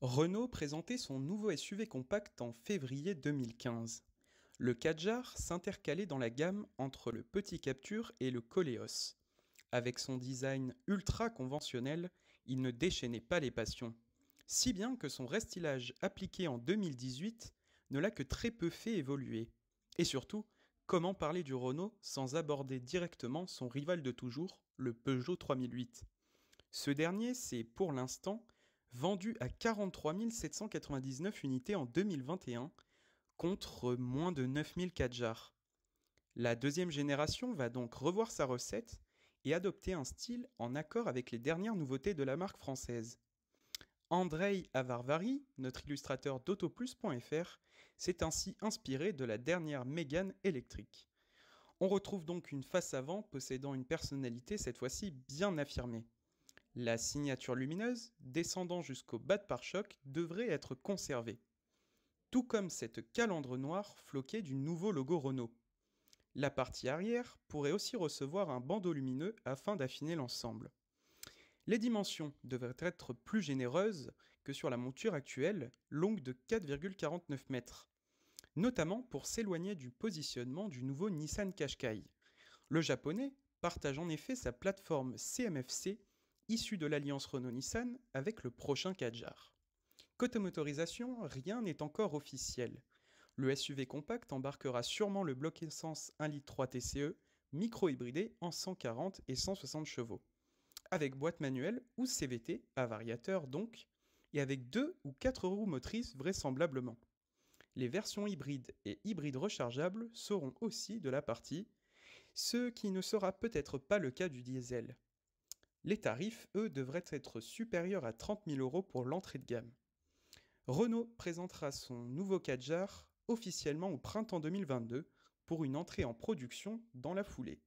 Renault présentait son nouveau SUV compact en février 2015. Le Kadjar s'intercalait dans la gamme entre le Petit Capture et le Coleos. Avec son design ultra conventionnel, il ne déchaînait pas les passions. Si bien que son restylage appliqué en 2018 ne l'a que très peu fait évoluer. Et surtout, comment parler du Renault sans aborder directement son rival de toujours, le Peugeot 3008 Ce dernier c'est pour l'instant, vendu à 43 799 unités en 2021 contre moins de 9000 Kadjar. La deuxième génération va donc revoir sa recette et adopter un style en accord avec les dernières nouveautés de la marque française. Andrei Avarvari, notre illustrateur d'autoplus.fr, s'est ainsi inspiré de la dernière Mégane électrique. On retrouve donc une face avant possédant une personnalité cette fois-ci bien affirmée. La signature lumineuse, descendant jusqu'au bas de pare-choc, devrait être conservée, tout comme cette calandre noire floquée du nouveau logo Renault. La partie arrière pourrait aussi recevoir un bandeau lumineux afin d'affiner l'ensemble. Les dimensions devraient être plus généreuses que sur la monture actuelle, longue de 4,49 mètres, notamment pour s'éloigner du positionnement du nouveau Nissan Qashqai. Le japonais partage en effet sa plateforme CMFC issu de l'alliance Renault-Nissan avec le prochain Kadjar. Côté motorisation, rien n'est encore officiel. Le SUV compact embarquera sûrement le bloc essence 1 litre 3 TCE, micro-hybridé en 140 et 160 chevaux, avec boîte manuelle ou CVT à variateur donc, et avec deux ou quatre roues motrices vraisemblablement. Les versions hybrides et hybrides rechargeables seront aussi de la partie, ce qui ne sera peut-être pas le cas du diesel. Les tarifs, eux, devraient être supérieurs à 30 000 euros pour l'entrée de gamme. Renault présentera son nouveau Kadjar officiellement au printemps 2022 pour une entrée en production dans la foulée.